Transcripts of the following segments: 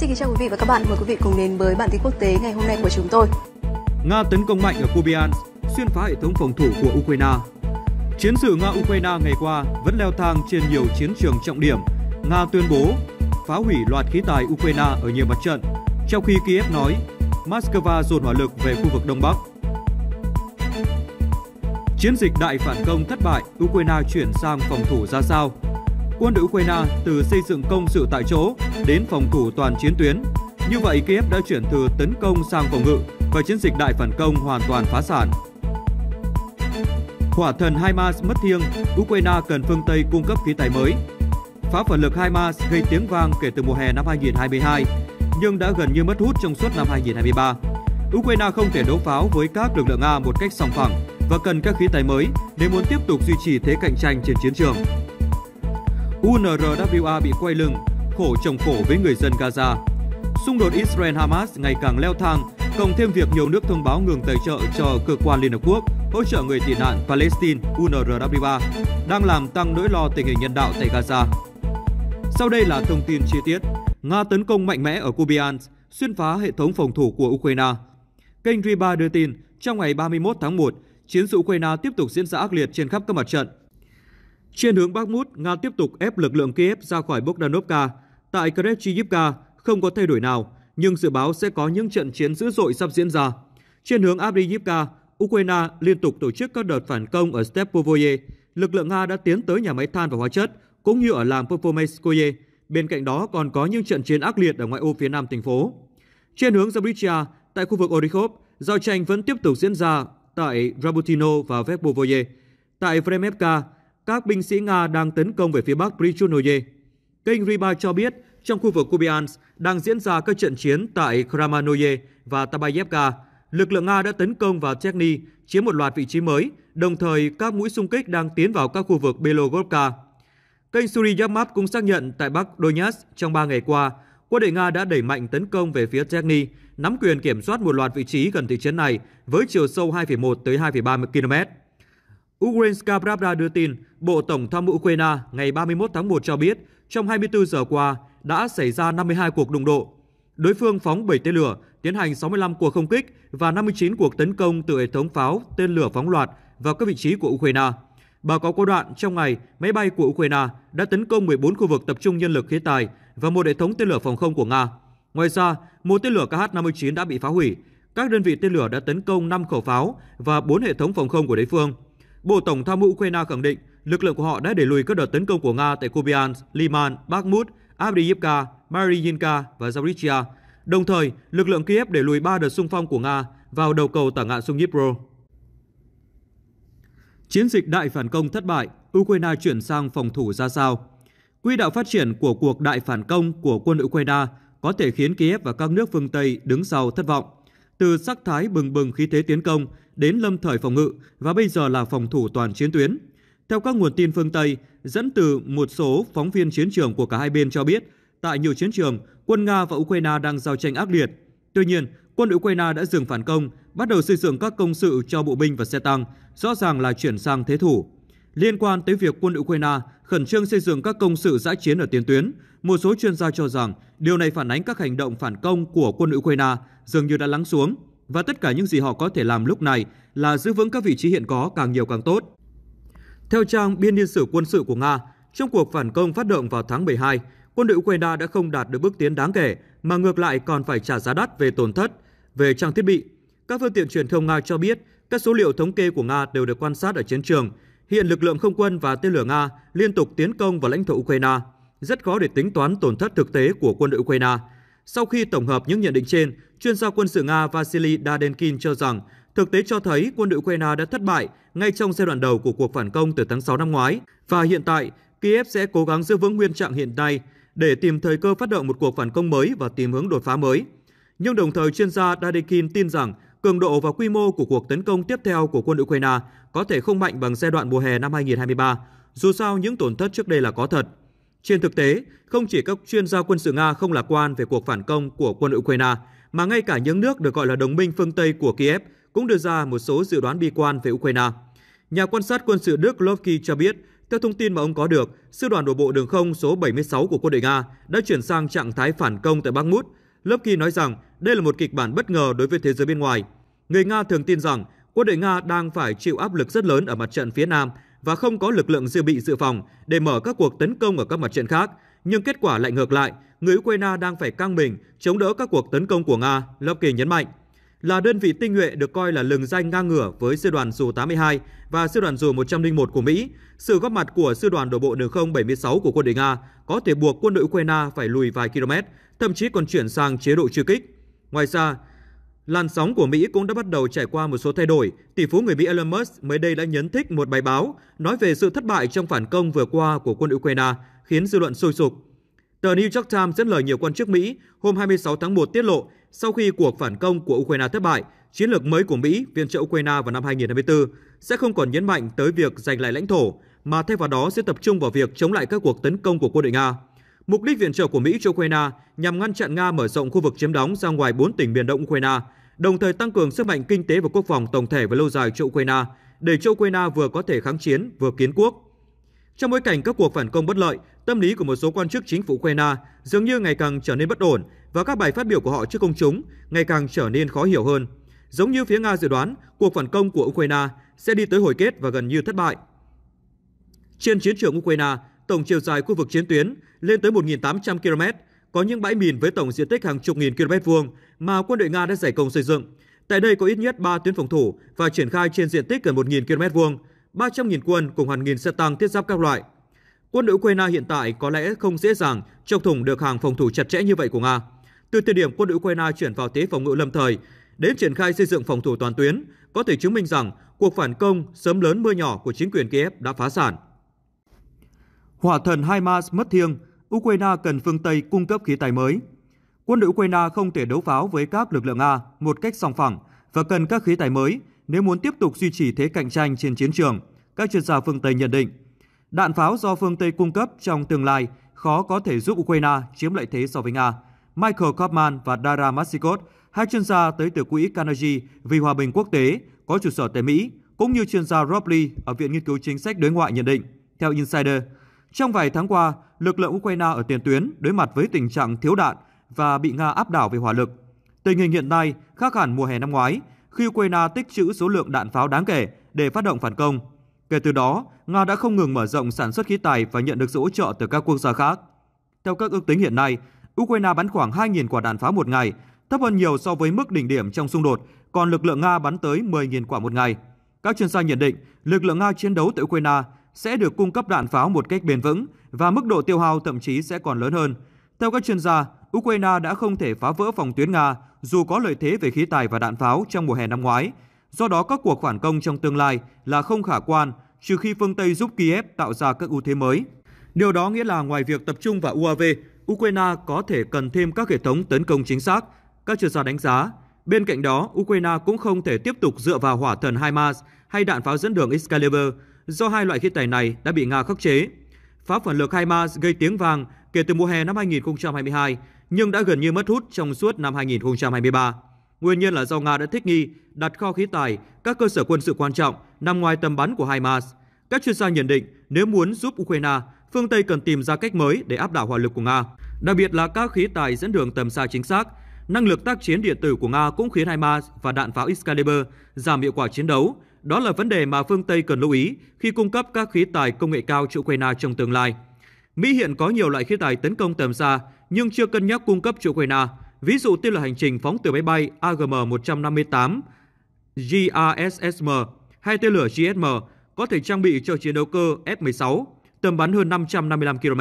Xin kính chào quý vị và các bạn, mời quý vị cùng đến với bản tin quốc tế ngày hôm nay của chúng tôi. Nga tấn công mạnh ở Kubian, xuyên phá hệ thống phòng thủ của Ukraine. Chiến sự Nga-Ukraine ngày qua vẫn leo thang trên nhiều chiến trường trọng điểm. Nga tuyên bố phá hủy loạt khí tài Ukraine ở nhiều mặt trận, trong khi Kiev nói Moscow dồn hỏa lực về khu vực Đông Bắc. Chiến dịch đại phản công thất bại, Ukraine chuyển sang phòng thủ ra sao? quân đội Ukraine từ xây dựng công sự tại chỗ đến phòng thủ toàn chiến tuyến. Như vậy, Kiev đã chuyển từ tấn công sang phòng ngự và chiến dịch đại phản công hoàn toàn phá sản. Hỏa thần HIMARS mất thiêng, Ukraine cần phương Tây cung cấp khí tài mới. Phá phản lực HIMARS gây tiếng vang kể từ mùa hè năm 2022, nhưng đã gần như mất hút trong suốt năm 2023. Ukraine không thể đấu pháo với các lực lượng Nga một cách song phẳng và cần các khí tài mới nếu muốn tiếp tục duy trì thế cạnh tranh trên chiến trường. UNRWA bị quay lưng, khổ chồng khổ với người dân Gaza. Xung đột Israel-Hamas ngày càng leo thang, cộng thêm việc nhiều nước thông báo ngừng tài trợ cho cơ quan Liên Hợp Quốc hỗ trợ người tị nạn Palestine UNRWA đang làm tăng nỗi lo tình hình nhân đạo tại Gaza. Sau đây là thông tin chi tiết. Nga tấn công mạnh mẽ ở Kupiansk, xuyên phá hệ thống phòng thủ của Ukraine. Kênh Riba đưa tin, trong ngày 31 tháng 1, chiến sự Ukraine tiếp tục diễn ra ác liệt trên khắp các mặt trận, trên hướng bắc mút Nga tiếp tục ép lực lượng Kiev ra khỏi Bogdanovka. Tại Krejciyivka không có thay đổi nào, nhưng dự báo sẽ có những trận chiến dữ dội sắp diễn ra. Trên hướng Avdiivka, Ukraine liên tục tổ chức các đợt phản công ở Stepovoye. Lực lượng Nga đã tiến tới nhà máy than và hóa chất, cũng như ở làng Popomeskoye. Bên cạnh đó còn có những trận chiến ác liệt ở ngoại ô phía nam thành phố. Trên hướng Zaporizhia, tại khu vực Orikhov, giao tranh vẫn tiếp tục diễn ra tại Rabutino và Vepovoye. Tại Vremevka, các binh sĩ Nga đang tấn công về phía bắc Prichurnoye. Kênh Riba cho biết trong khu vực Kupiansk đang diễn ra các trận chiến tại Kramanoye và Tabayevka. Lực lượng Nga đã tấn công vào Chechny, chiếm một loạt vị trí mới, đồng thời các mũi xung kích đang tiến vào các khu vực Belogorka. Kênh Suriyamap cũng xác nhận tại Bắc Donetsk trong 3 ngày qua, quân đội Nga đã đẩy mạnh tấn công về phía Chechny, nắm quyền kiểm soát một loạt vị trí gần thị trấn này với chiều sâu 2,1 tới 2,3 km. Ukrainska Pravda đưa tin, Bộ Tổng tham mưu Ukraine ngày 31 tháng 1 cho biết, trong 24 giờ qua đã xảy ra 52 cuộc đụng độ. Đối phương phóng 7 tên lửa, tiến hành 65 cuộc không kích và 59 cuộc tấn công từ hệ thống pháo, tên lửa phóng loạt vào các vị trí của Ukraine. Bà có có đoạn trong ngày, máy bay của Ukraine đã tấn công 14 khu vực tập trung nhân lực khí tài và một hệ thống tên lửa phòng không của Nga. Ngoài ra, một tên lửa KH-59 đã bị phá hủy. Các đơn vị tên lửa đã tấn công 5 khẩu pháo và 4 hệ thống phòng không của đối phương. Bộ Tổng tham mưu Ukraine khẳng định lực lượng của họ đã đẩy lùi các đợt tấn công của Nga tại Kupiansk, Liman, Bakhmut, Avdiivka, Mariinka và Zaporizhia. Đồng thời, lực lượng Kiev đẩy lùi 3 đợt xung phong của Nga vào đầu cầu tả ngạn sông Dnipro. Chiến dịch đại phản công thất bại, Ukraine chuyển sang phòng thủ ra sao? Quy đạo phát triển của cuộc đại phản công của quân Ukraine có thể khiến Kiev và các nước phương Tây đứng sau thất vọng. Từ sắc thái bừng bừng khí thế tiến công đến lâm thời phòng ngự và bây giờ là phòng thủ toàn chiến tuyến. Theo các nguồn tin phương Tây, dẫn từ một số phóng viên chiến trường của cả hai bên cho biết, tại nhiều chiến trường, quân Nga và Ukraine đang giao tranh ác liệt. Tuy nhiên, quân Ukraine đã dừng phản công, bắt đầu xây dựng các công sự cho bộ binh và xe tăng, rõ ràng là chuyển sang thế thủ. Liên quan tới việc quân Ukraine khẩn trương xây dựng các công sự giã chiến ở tiền tuyến, một số chuyên gia cho rằng điều này phản ánh các hành động phản công của quân Ukraine dường như đã lắng xuống – và tất cả những gì họ có thể làm lúc này là giữ vững các vị trí hiện có càng nhiều càng tốt. Theo trang Biên niên sử quân sự của Nga, trong cuộc phản công phát động vào tháng 12, quân đội Ukraine đã không đạt được bước tiến đáng kể mà ngược lại còn phải trả giá đắt về tổn thất, về trang thiết bị. Các phương tiện truyền thông Nga cho biết các số liệu thống kê của Nga đều được quan sát ở chiến trường. Hiện lực lượng không quân và tên lửa Nga liên tục tiến công vào lãnh thổ Ukraine. Rất khó để tính toán tổn thất thực tế của quân đội Ukraine. Sau khi tổng hợp những nhận định trên, chuyên gia quân sự Nga Vasily Dadenkin cho rằng thực tế cho thấy quân đội Ukraine đã thất bại ngay trong giai đoạn đầu của cuộc phản công từ tháng 6 năm ngoái và hiện tại Kiev sẽ cố gắng giữ vững nguyên trạng hiện nay để tìm thời cơ phát động một cuộc phản công mới và tìm hướng đột phá mới. Nhưng đồng thời chuyên gia Dadekin tin rằng cường độ và quy mô của cuộc tấn công tiếp theo của quân đội Ukraine có thể không mạnh bằng giai đoạn mùa hè năm 2023, dù sao những tổn thất trước đây là có thật. Trên thực tế, không chỉ các chuyên gia quân sự Nga không lạc quan về cuộc phản công của quân đội Ukraine, mà ngay cả những nước được gọi là đồng minh phương Tây của Kiev cũng đưa ra một số dự đoán bi quan về Ukraine. Nhà quan sát quân sự Đức Lovki cho biết, theo thông tin mà ông có được, sư đoàn đổ bộ đường không số 76 của quân đội Nga đã chuyển sang trạng thái phản công tại Bakhmut. Lovki nói rằng đây là một kịch bản bất ngờ đối với thế giới bên ngoài. Người Nga thường tin rằng quân đội Nga đang phải chịu áp lực rất lớn ở mặt trận phía Nam và không có lực lượng dự bị dự phòng để mở các cuộc tấn công ở các mặt trận khác, nhưng kết quả lại ngược lại người Ukraine đang phải căng mình chống đỡ các cuộc tấn công của Nga, Lockheed nhấn mạnh. Là đơn vị tinh nhuệ được coi là lừng danh ngang ngửa với sư đoàn dù 82 và sư đoàn dù 101 của Mỹ, sự góp mặt của sư đoàn đổ bộ đường không 76 của quân đội Nga có thể buộc quân đội Ukraine phải lùi vài km, thậm chí còn chuyển sang chế độ truy kích. Ngoài ra, Làn sóng của Mỹ cũng đã bắt đầu trải qua một số thay đổi. Tỷ phú người Mỹ Elon Musk mới đây đã nhấn thích một bài báo nói về sự thất bại trong phản công vừa qua của quân Ukraine, khiến dư luận sôi sục. Tờ New York Times dẫn lời nhiều quan chức Mỹ hôm 26 tháng 1 tiết lộ sau khi cuộc phản công của Ukraine thất bại, chiến lược mới của Mỹ viện trợ Ukraine vào năm 2024 sẽ không còn nhấn mạnh tới việc giành lại lãnh thổ, mà thay vào đó sẽ tập trung vào việc chống lại các cuộc tấn công của quân đội Nga. Mục đích viện trợ của Mỹ cho Ukraine nhằm ngăn chặn Nga mở rộng khu vực chiếm đóng ra ngoài 4 tỉnh miền đông Ukraine, đồng thời tăng cường sức mạnh kinh tế và quốc phòng tổng thể và lâu dài cho Ukraine, để cho Ukraine vừa có thể kháng chiến vừa kiến quốc. Trong bối cảnh các cuộc phản công bất lợi, tâm lý của một số quan chức chính phủ Ukraine dường như ngày càng trở nên bất ổn và các bài phát biểu của họ trước công chúng ngày càng trở nên khó hiểu hơn. Giống như phía Nga dự đoán, cuộc phản công của Ukraine sẽ đi tới hồi kết và gần như thất bại. Trên chiến trường Ukraine, tổng chiều dài khu vực chiến tuyến lên tới 1.800 km, có những bãi mìn với tổng diện tích hàng chục nghìn km vuông mà quân đội Nga đã giải công xây dựng. Tại đây có ít nhất 3 tuyến phòng thủ và triển khai trên diện tích gần 1.000 km vuông. 300.000 quân cùng hàng nghìn xe tăng thiết giáp các loại. Quân đội Ukraine hiện tại có lẽ không dễ dàng chọc thủng được hàng phòng thủ chặt chẽ như vậy của Nga. Từ thời điểm quân đội Ukraine chuyển vào thế phòng ngự lâm thời đến triển khai xây dựng phòng thủ toàn tuyến, có thể chứng minh rằng cuộc phản công sớm lớn mưa nhỏ của chính quyền Kiev đã phá sản. Hỏa thần HIMARS mất thiêng, Ukraine cần phương Tây cung cấp khí tài mới. Quân đội Ukraine không thể đấu pháo với các lực lượng Nga một cách song phẳng và cần các khí tài mới nếu muốn tiếp tục duy trì thế cạnh tranh trên chiến trường, các chuyên gia phương Tây nhận định. Đạn pháo do phương Tây cung cấp trong tương lai khó có thể giúp Ukraine chiếm lợi thế so với Nga. Michael Kaufman và Dara Masikot, hai chuyên gia tới từ quỹ Carnegie vì hòa bình quốc tế có trụ sở tại Mỹ, cũng như chuyên gia Rob Lee ở Viện Nghiên cứu Chính sách Đối ngoại nhận định. Theo Insider, trong vài tháng qua, lực lượng Ukraine ở tiền tuyến đối mặt với tình trạng thiếu đạn và bị Nga áp đảo về hỏa lực. Tình hình hiện nay khác hẳn mùa hè năm ngoái khi Ukraine tích trữ số lượng đạn pháo đáng kể để phát động phản công. Kể từ đó, Nga đã không ngừng mở rộng sản xuất khí tài và nhận được sự hỗ trợ từ các quốc gia khác. Theo các ước tính hiện nay, Ukraine bắn khoảng 2.000 quả đạn pháo một ngày, thấp hơn nhiều so với mức đỉnh điểm trong xung đột, còn lực lượng Nga bắn tới 10.000 quả một ngày. Các chuyên gia nhận định, lực lượng Nga chiến đấu tại Ukraine sẽ được cung cấp đạn pháo một cách bền vững và mức độ tiêu hao thậm chí sẽ còn lớn hơn. Theo các chuyên gia, Ukraine đã không thể phá vỡ phòng tuyến Nga dù có lợi thế về khí tài và đạn pháo trong mùa hè năm ngoái. Do đó, các cuộc phản công trong tương lai là không khả quan trừ khi phương Tây giúp Kiev tạo ra các ưu thế mới. Điều đó nghĩa là ngoài việc tập trung vào UAV, Ukraine có thể cần thêm các hệ thống tấn công chính xác, các chuyên gia đánh giá. Bên cạnh đó, Ukraine cũng không thể tiếp tục dựa vào hỏa thần HIMARS hay đạn pháo dẫn đường Excalibur, do hai loại khí tài này đã bị Nga khắc chế. Pháo phản lực HIMARS gây tiếng vàng kể từ mùa hè năm 2022 nhưng đã gần như mất hút trong suốt năm 2023. Nguyên nhân là do Nga đã thích nghi đặt kho khí tài, các cơ sở quân sự quan trọng nằm ngoài tầm bắn của HIMARS. Các chuyên gia nhận định nếu muốn giúp Ukraine, phương Tây cần tìm ra cách mới để áp đảo hỏa lực của Nga, đặc biệt là các khí tài dẫn đường tầm xa chính xác. Năng lực tác chiến điện tử của Nga cũng khiến HIMARS và đạn pháo Excalibur giảm hiệu quả chiến đấu. Đó là vấn đề mà phương Tây cần lưu ý khi cung cấp các khí tài công nghệ cao cho Ukraine trong tương lai. Mỹ hiện có nhiều loại khí tài tấn công tầm xa, nhưng chưa cân nhắc cung cấp cho Ukraine. Ví dụ tên lửa hành trình phóng từ máy bay AGM-158 GRSSM hay tên lửa GSM có thể trang bị cho chiến đấu cơ F-16, tầm bắn hơn 555 km.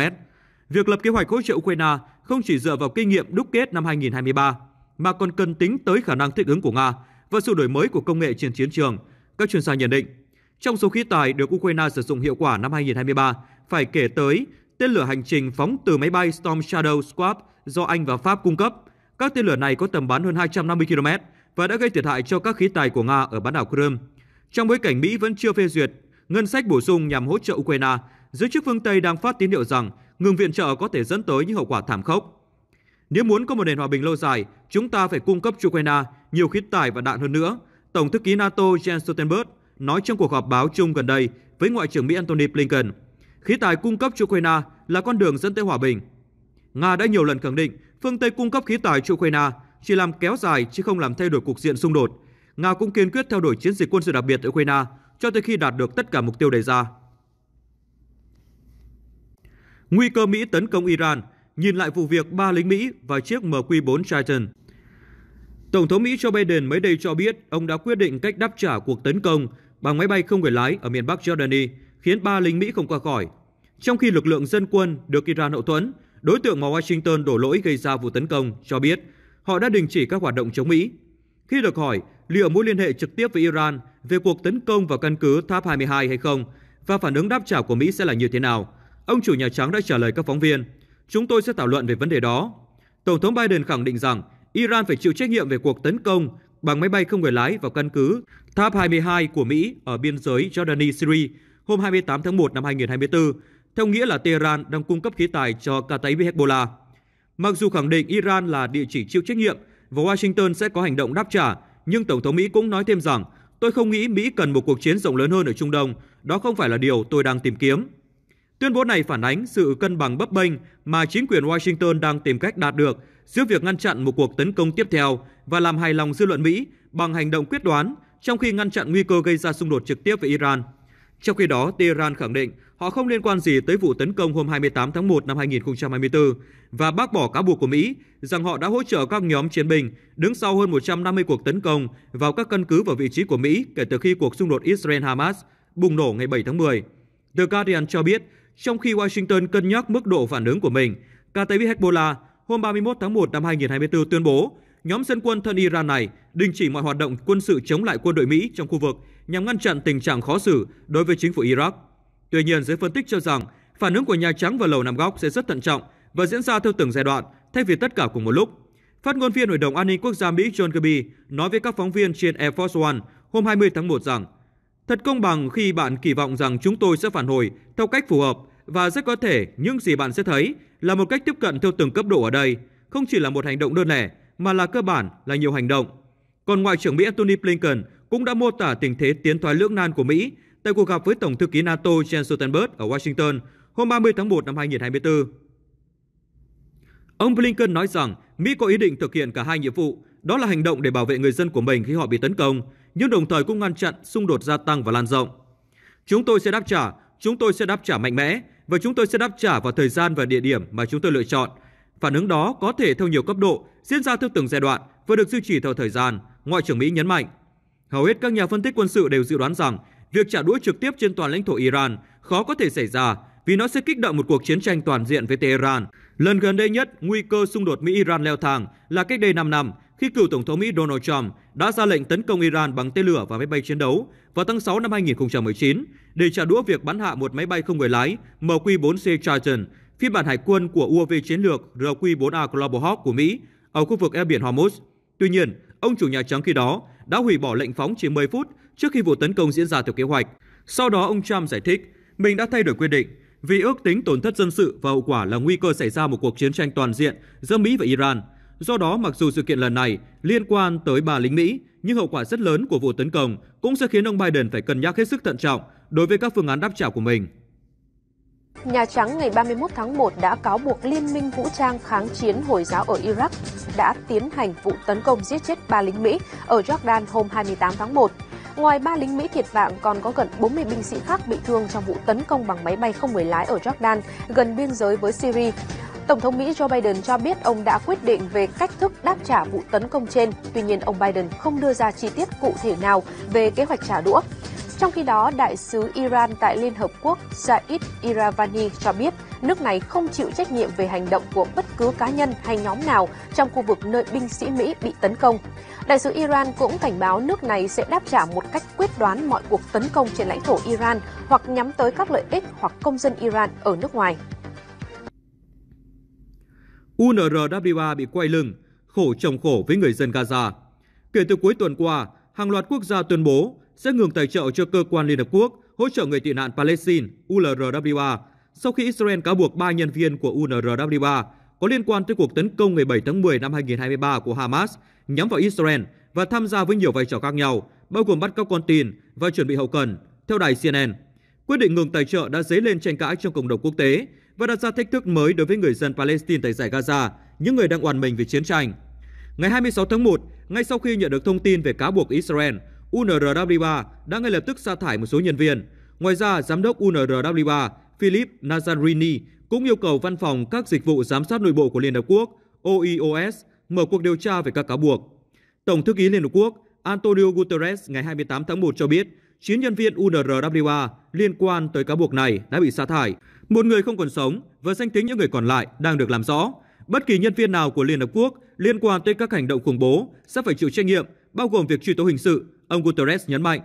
Việc lập kế hoạch hỗ trợ Ukraine không chỉ dựa vào kinh nghiệm đúc kết năm 2023, mà còn cần tính tới khả năng thích ứng của Nga và sự đổi mới của công nghệ trên chiến trường, các chuyên gia nhận định. Trong số khí tài được Ukraine sử dụng hiệu quả năm 2023, phải kể tới tên lửa hành trình phóng từ máy bay Storm Shadow Squad do Anh và Pháp cung cấp. Các tên lửa này có tầm bắn hơn 250 km và đã gây thiệt hại cho các khí tài của Nga ở bán đảo Crimea. Trong bối cảnh Mỹ vẫn chưa phê duyệt ngân sách bổ sung nhằm hỗ trợ Ukraine, giới chức phương Tây đang phát tín hiệu rằng ngừng viện trợ có thể dẫn tới những hậu quả thảm khốc. Nếu muốn có một nền hòa bình lâu dài, chúng ta phải cung cấp cho Ukraine nhiều khí tài và đạn hơn nữa, Tổng thư ký NATO Jens Stoltenberg nói trong cuộc họp báo chung gần đây với Ngoại trưởng Mỹ Antony Blinken – Khí tài cung cấp cho Ukraine là con đường dẫn tới hòa bình. Nga đã nhiều lần khẳng định phương Tây cung cấp khí tài cho Ukraine chỉ làm kéo dài chứ không làm thay đổi cục diện xung đột. Nga cũng kiên quyết theo đuổi chiến dịch quân sự đặc biệt ở Ukraine cho tới khi đạt được tất cả mục tiêu đề ra. Nguy cơ Mỹ tấn công Iran, nhìn lại vụ việc ba lính Mỹ và chiếc MQ-4 Triton. Tổng thống Mỹ Joe Biden mới đây cho biết ông đã quyết định cách đáp trả cuộc tấn công bằng máy bay không người lái ở miền Bắc Jordani – khiến ba lính Mỹ không qua khỏi. Trong khi lực lượng dân quân được Iran hậu thuẫn, đối tượng mà Washington đổ lỗi gây ra vụ tấn công cho biết họ đã đình chỉ các hoạt động chống Mỹ. Khi được hỏi liệu mối liên hệ trực tiếp với Iran về cuộc tấn công vào căn cứ Tháp 22 hay không và phản ứng đáp trả của Mỹ sẽ là như thế nào, ông chủ Nhà Trắng đã trả lời các phóng viên, chúng tôi sẽ thảo luận về vấn đề đó. Tổng thống Biden khẳng định rằng Iran phải chịu trách nhiệm về cuộc tấn công bằng máy bay không người lái vào căn cứ Tháp 22 của Mỹ ở biên giới Jordani, Syria hôm 28 tháng 1 năm 2024, theo nghĩa là Tehran đang cung cấp khí tài cho Qatar Hezbollah. Mặc dù khẳng định Iran là địa chỉ chịu trách nhiệm và Washington sẽ có hành động đáp trả, nhưng Tổng thống Mỹ cũng nói thêm rằng Tôi không nghĩ Mỹ cần một cuộc chiến rộng lớn hơn ở Trung Đông, đó không phải là điều tôi đang tìm kiếm. Tuyên bố này phản ánh sự cân bằng bấp bênh mà chính quyền Washington đang tìm cách đạt được giữa việc ngăn chặn một cuộc tấn công tiếp theo và làm hài lòng dư luận Mỹ bằng hành động quyết đoán, trong khi ngăn chặn nguy cơ gây ra xung đột trực tiếp với Iran. Trong khi đó, Tehran khẳng định họ không liên quan gì tới vụ tấn công hôm 28 tháng 1 năm 2024 và bác bỏ cáo buộc của Mỹ rằng họ đã hỗ trợ các nhóm chiến binh đứng sau hơn 150 cuộc tấn công vào các căn cứ và vị trí của Mỹ kể từ khi cuộc xung đột Israel-Hamas bùng nổ ngày 7 tháng 10. The Guardian cho biết, trong khi Washington cân nhắc mức độ phản ứng của mình, Kataib Hezbollah hôm 31 tháng 1 năm 2024 tuyên bố nhóm dân quân thân Iran này đình chỉ mọi hoạt động quân sự chống lại quân đội Mỹ trong khu vực nhằm ngăn chặn tình trạng khó xử đối với chính phủ Iraq. Tuy nhiên, giới phân tích cho rằng phản ứng của Nhà Trắng và Lầu Năm Góc sẽ rất thận trọng và diễn ra theo từng giai đoạn thay vì tất cả cùng một lúc. Phát ngôn viên Hội đồng An ninh Quốc gia Mỹ John Kirby nói với các phóng viên trên Air Force One hôm 20 tháng 1 rằng Thật công bằng khi bạn kỳ vọng rằng chúng tôi sẽ phản hồi theo cách phù hợp và rất có thể những gì bạn sẽ thấy là một cách tiếp cận theo từng cấp độ ở đây, không chỉ là một hành động đơn lẻ mà là cơ bản là nhiều hành động. Còn Ngoại trưởng Mỹ Antony Blinken cũng đã mô tả tình thế tiến thoái lưỡng nan của Mỹ tại cuộc gặp với Tổng thư ký NATO Jens Stoltenberg ở Washington hôm 30 tháng 1 năm 2024. Ông Blinken nói rằng Mỹ có ý định thực hiện cả hai nhiệm vụ, đó là hành động để bảo vệ người dân của mình khi họ bị tấn công, nhưng đồng thời cũng ngăn chặn xung đột gia tăng và lan rộng. Chúng tôi sẽ đáp trả, chúng tôi sẽ đáp trả mạnh mẽ và chúng tôi sẽ đáp trả vào thời gian và địa điểm mà chúng tôi lựa chọn. Phản ứng đó có thể theo nhiều cấp độ, diễn ra theo từng giai đoạn và được duy trì theo thời gian, Ngoại trưởng Mỹ nhấn mạnh. Hầu hết các nhà phân tích quân sự đều dự đoán rằng việc trả đũa trực tiếp trên toàn lãnh thổ Iran khó có thể xảy ra vì nó sẽ kích động một cuộc chiến tranh toàn diện với Tehran. Lần gần đây nhất, nguy cơ xung đột Mỹ-Iran leo thang là cách đây 5 năm khi cựu Tổng thống Mỹ Donald Trump đã ra lệnh tấn công Iran bằng tên lửa và máy bay chiến đấu vào tháng 6 năm 2019 để trả đũa việc bắn hạ một máy bay không người lái MQ-4C Triton, phiên bản hải quân của UAV chiến lược RQ-4A Global Hawk của Mỹ ở khu vực eo biển Hormuz. Tuy nhiên, ông chủ Nhà Trắng khi đó đã hủy bỏ lệnh phóng chỉ 10 phút trước khi vụ tấn công diễn ra theo kế hoạch. Sau đó ông Trump giải thích mình đã thay đổi quyết định vì ước tính tổn thất dân sự và hậu quả là nguy cơ xảy ra một cuộc chiến tranh toàn diện giữa Mỹ và Iran. Do đó, mặc dù sự kiện lần này liên quan tới bà lính Mỹ, nhưng hậu quả rất lớn của vụ tấn công cũng sẽ khiến ông Biden phải cân nhắc hết sức thận trọng đối với các phương án đáp trả của mình. Nhà Trắng ngày 31 tháng 1 đã cáo buộc Liên minh Vũ trang Kháng chiến Hồi giáo ở Iraq đã tiến hành vụ tấn công giết chết 3 lính Mỹ ở Jordan hôm 28 tháng 1. Ngoài 3 lính Mỹ thiệt mạng, còn có gần 40 binh sĩ khác bị thương trong vụ tấn công bằng máy bay không người lái ở Jordan, gần biên giới với Syria. Tổng thống Mỹ Joe Biden cho biết ông đã quyết định về cách thức đáp trả vụ tấn công trên, tuy nhiên ông Biden không đưa ra chi tiết cụ thể nào về kế hoạch trả đũa. Trong khi đó, đại sứ Iran tại Liên Hợp Quốc Said Iravani cho biết nước này không chịu trách nhiệm về hành động của bất cứ cá nhân hay nhóm nào trong khu vực nơi binh sĩ Mỹ bị tấn công. Đại sứ Iran cũng cảnh báo nước này sẽ đáp trả một cách quyết đoán mọi cuộc tấn công trên lãnh thổ Iran hoặc nhắm tới các lợi ích hoặc công dân Iran ở nước ngoài. UNRWA bị quay lưng, khổ chồng khổ với người dân Gaza. Kể từ cuối tuần qua, hàng loạt quốc gia tuyên bố sẽ ngừng tài trợ cho cơ quan Liên Hợp Quốc hỗ trợ người tị nạn Palestine UNRWA sau khi Israel cáo buộc ba nhân viên của UNRWA có liên quan tới cuộc tấn công ngày 7 tháng 10 năm 2023 của Hamas nhắm vào Israel và tham gia với nhiều vai trò khác nhau, bao gồm bắt cóc con tin và chuẩn bị hậu cần, theo đài CNN. Quyết định ngừng tài trợ đã dấy lên tranh cãi trong cộng đồng quốc tế và đặt ra thách thức mới đối với người dân Palestine tại giải Gaza, những người đang oàn mình vì chiến tranh. Ngày 26 tháng 1, ngay sau khi nhận được thông tin về cáo buộc Israel UNRW3 đã ngay lập tức sa thải một số nhân viên. Ngoài ra, giám đốc UNRW3 Philip Nazarini cũng yêu cầu văn phòng các dịch vụ giám sát nội bộ của Liên Hợp Quốc OIOS e mở cuộc điều tra về các cáo buộc. Tổng thư ký Liên Hợp Quốc Antonio Guterres ngày 28 tháng 1 cho biết 9 nhân viên UNRWA liên quan tới cáo buộc này đã bị sa thải. Một người không còn sống và danh tính những người còn lại đang được làm rõ. Bất kỳ nhân viên nào của Liên Hợp Quốc liên quan tới các hành động khủng bố sẽ phải chịu trách nhiệm, bao gồm việc truy tố hình sự ông Guterres nhấn mạnh.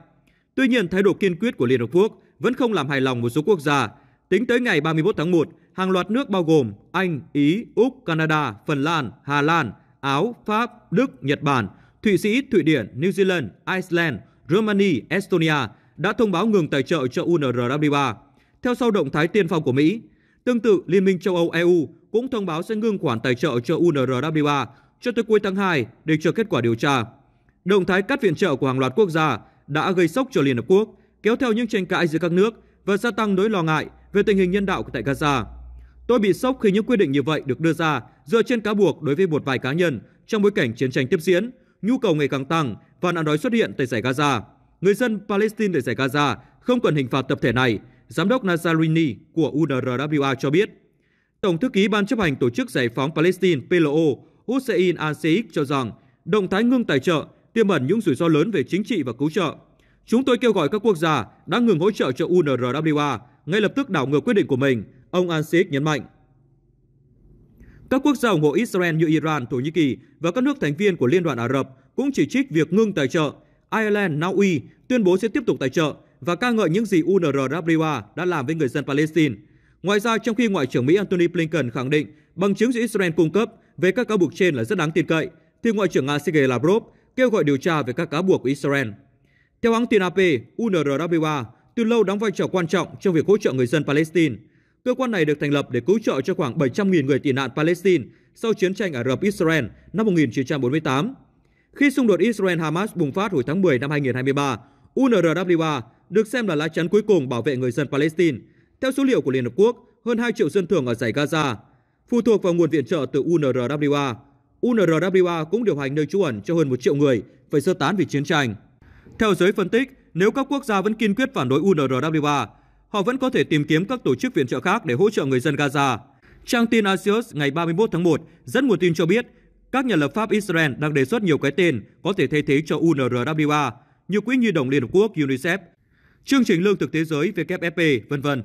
Tuy nhiên, thái độ kiên quyết của Liên Hợp Quốc vẫn không làm hài lòng một số quốc gia. Tính tới ngày 31 tháng 1, hàng loạt nước bao gồm Anh, Ý, Úc, Canada, Phần Lan, Hà Lan, Áo, Pháp, Đức, Nhật Bản, Thụy Sĩ, Thụy Điển, New Zealand, Iceland, Romania, Estonia đã thông báo ngừng tài trợ cho UNRWA. Theo sau động thái tiên phong của Mỹ, tương tự Liên minh châu Âu EU cũng thông báo sẽ ngưng khoản tài trợ cho UNRWA cho tới cuối tháng 2 để chờ kết quả điều tra. Động thái cắt viện trợ của hàng loạt quốc gia đã gây sốc cho Liên Hợp Quốc, kéo theo những tranh cãi giữa các nước và gia tăng nỗi lo ngại về tình hình nhân đạo tại Gaza. Tôi bị sốc khi những quyết định như vậy được đưa ra dựa trên cáo buộc đối với một vài cá nhân trong bối cảnh chiến tranh tiếp diễn, nhu cầu ngày càng tăng và nạn đói xuất hiện tại giải Gaza. Người dân Palestine tại giải Gaza không cần hình phạt tập thể này, giám đốc Nazarini của UNRWA cho biết. Tổng thư ký Ban chấp hành Tổ chức Giải phóng Palestine PLO Hussein al cho rằng động thái ngưng tài trợ tiềm ẩn những rủi ro lớn về chính trị và cứu trợ. Chúng tôi kêu gọi các quốc gia đã ngừng hỗ trợ cho UNRWA ngay lập tức đảo ngược quyết định của mình, ông Ansik nhấn mạnh. Các quốc gia ủng hộ Israel như Iran, Thổ Nhĩ Kỳ và các nước thành viên của Liên đoàn Ả Rập cũng chỉ trích việc ngưng tài trợ. Ireland, Na Uy tuyên bố sẽ tiếp tục tài trợ và ca ngợi những gì UNRWA đã làm với người dân Palestine. Ngoài ra, trong khi Ngoại trưởng Mỹ Antony Blinken khẳng định bằng chứng do Israel cung cấp về các cáo buộc trên là rất đáng tin cậy, thì Ngoại trưởng Nga Sergei Lavrov kêu gọi điều tra về các cáo buộc của Israel. Theo hãng tin AP, UNRWA từ lâu đóng vai trò quan trọng trong việc hỗ trợ người dân Palestine. Cơ quan này được thành lập để cứu trợ cho khoảng 700.000 người tị nạn Palestine sau chiến tranh Ả Rập-Israel năm 1948. Khi xung đột Israel-Hamas bùng phát hồi tháng 10 năm 2023, UNRWA được xem là lá chắn cuối cùng bảo vệ người dân Palestine. Theo số liệu của Liên Hợp Quốc, hơn 2 triệu dân thường ở giải Gaza phụ thuộc vào nguồn viện trợ từ UNRWA. UNRWA cũng điều hành nơi trú ẩn cho hơn 1 triệu người phải sơ tán vì chiến tranh. Theo giới phân tích, nếu các quốc gia vẫn kiên quyết phản đối UNRWA, họ vẫn có thể tìm kiếm các tổ chức viện trợ khác để hỗ trợ người dân Gaza. Trang tin Axios ngày 31 tháng 1 dẫn nguồn tin cho biết các nhà lập pháp Israel đang đề xuất nhiều cái tên có thể thay thế cho UNRWA như Quỹ Nhi đồng Liên Hợp Quốc UNICEF, Chương trình Lương thực Thế giới WFP, vân vân.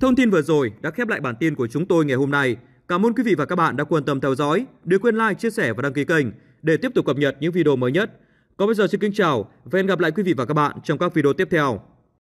Thông tin vừa rồi đã khép lại bản tin của chúng tôi ngày hôm nay. Cảm ơn quý vị và các bạn đã quan tâm theo dõi. Đừng quên like, chia sẻ và đăng ký kênh để tiếp tục cập nhật những video mới nhất. Còn bây giờ xin kính chào và hẹn gặp lại quý vị và các bạn trong các video tiếp theo.